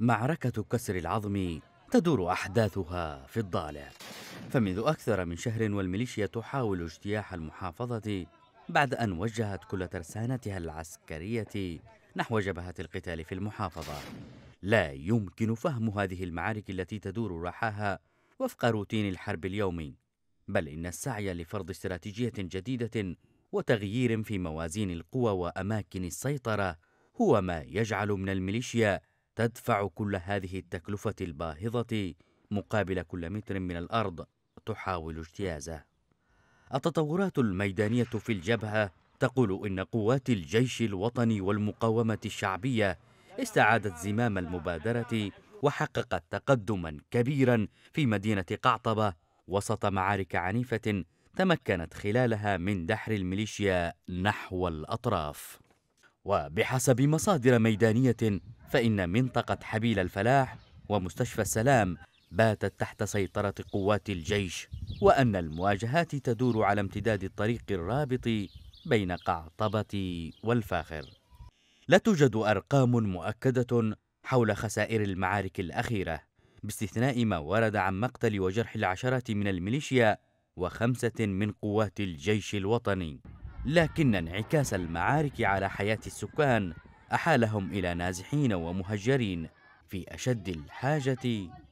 معركة كسر العظم تدور أحداثها في الضالع فمنذ أكثر من شهر والميليشيا تحاول اجتياح المحافظة بعد أن وجهت كل ترسانتها العسكرية نحو جبهة القتال في المحافظة لا يمكن فهم هذه المعارك التي تدور رحاها وفق روتين الحرب اليومي بل إن السعي لفرض استراتيجية جديدة وتغيير في موازين القوى وأماكن السيطرة هو ما يجعل من الميليشيا تدفع كل هذه التكلفة الباهظة مقابل كل متر من الأرض تحاول اجتيازه. التطورات الميدانية في الجبهة تقول إن قوات الجيش الوطني والمقاومة الشعبية استعادت زمام المبادرة وحققت تقدما كبيرا في مدينة قعطبة وسط معارك عنيفة تمكنت خلالها من دحر الميليشيا نحو الأطراف وبحسب مصادر ميدانية فإن منطقة حبيل الفلاح ومستشفى السلام باتت تحت سيطرة قوات الجيش وأن المواجهات تدور على امتداد الطريق الرابط بين قعطبة والفاخر لا توجد أرقام مؤكدة حول خسائر المعارك الأخيرة باستثناء ما ورد عن مقتل وجرح العشرات من الميليشيا وخمسة من قوات الجيش الوطني لكن انعكاس المعارك على حياة السكان أحالهم إلى نازحين ومهجرين في أشد الحاجة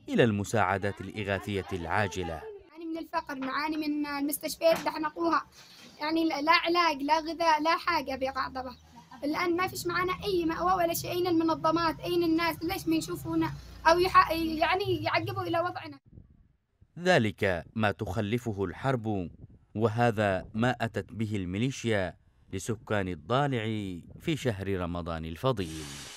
إلى المساعدات الإغاثية العاجلة نعاني من الفقر نعاني من المستشفيات اللي حنقوها يعني لا علاج لا غذاء لا حاجة بقعضبة الآن ما فيش معنا أي مأوى ولا شيء أين المنظمات أين الناس ليش ما يشوفونا أو يعني يعقبوا إلى وضعنا ذلك ما تخلفه الحرب وهذا ما أتت به الميليشيا لسكان الضالع في شهر رمضان الفضيل